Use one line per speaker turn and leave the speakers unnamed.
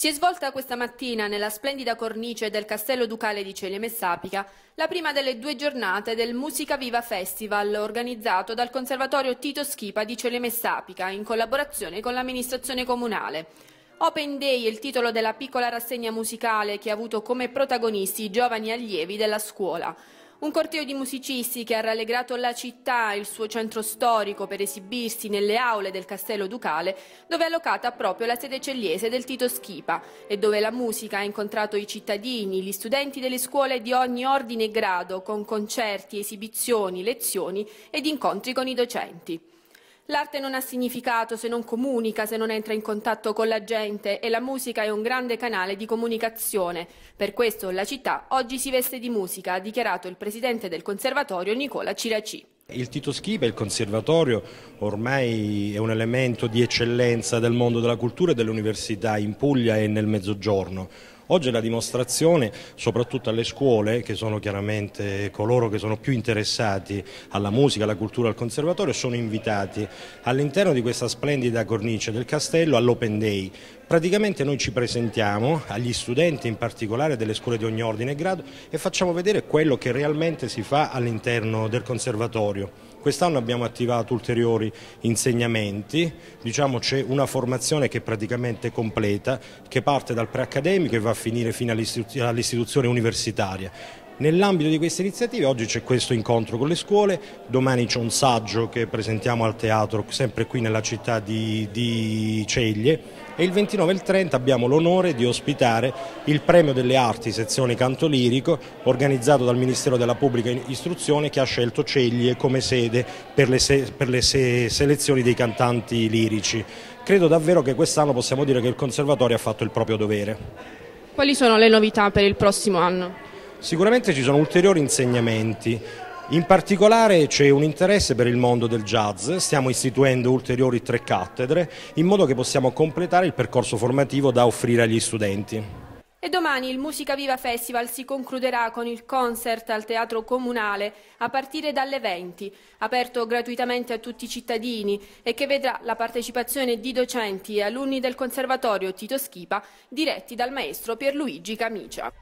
Si è svolta questa mattina nella splendida cornice del Castello Ducale di Celeme Sapica la prima delle due giornate del Musica Viva Festival organizzato dal Conservatorio Tito Schipa di Celeme Sapica in collaborazione con l'amministrazione comunale. Open Day è il titolo della piccola rassegna musicale che ha avuto come protagonisti i giovani allievi della scuola. Un corteo di musicisti che ha rallegrato la città e il suo centro storico per esibirsi nelle aule del Castello Ducale, dove è allocata proprio la sede celliese del Tito Schipa e dove la musica ha incontrato i cittadini, gli studenti delle scuole di ogni ordine e grado, con concerti, esibizioni, lezioni ed incontri con i docenti. L'arte non ha significato se non comunica, se non entra in contatto con la gente e la musica è un grande canale di comunicazione. Per questo la città oggi si veste di musica, ha dichiarato il presidente del conservatorio Nicola Ciraci.
Il Tito Schipa, il conservatorio, ormai è un elemento di eccellenza del mondo della cultura e dell'università in Puglia e nel Mezzogiorno Oggi è la dimostrazione, soprattutto alle scuole, che sono chiaramente coloro che sono più interessati alla musica, alla cultura, al conservatorio, sono invitati all'interno di questa splendida cornice del castello all'Open Day. Praticamente noi ci presentiamo agli studenti in particolare delle scuole di ogni ordine e grado e facciamo vedere quello che realmente si fa all'interno del conservatorio. Quest'anno abbiamo attivato ulteriori insegnamenti, diciamo c'è una formazione che è praticamente completa, che parte dal preaccademico e va finire fino all'istituzione universitaria. Nell'ambito di queste iniziative oggi c'è questo incontro con le scuole, domani c'è un saggio che presentiamo al teatro sempre qui nella città di, di Ceglie e il 29 e il 30 abbiamo l'onore di ospitare il premio delle arti sezione canto lirico organizzato dal Ministero della Pubblica Istruzione che ha scelto Ceglie come sede per le, se, per le se, selezioni dei cantanti lirici. Credo davvero che quest'anno possiamo dire che il Conservatorio ha fatto il proprio dovere.
Quali sono le novità per il prossimo anno?
Sicuramente ci sono ulteriori insegnamenti, in particolare c'è un interesse per il mondo del jazz, stiamo istituendo ulteriori tre cattedre in modo che possiamo completare il percorso formativo da offrire agli studenti.
E domani il Musica Viva Festival si concluderà con il concert al Teatro Comunale a partire dalle 20, aperto gratuitamente a tutti i cittadini e che vedrà la partecipazione di docenti e alunni del Conservatorio Tito Schipa diretti dal maestro Pierluigi Camicia.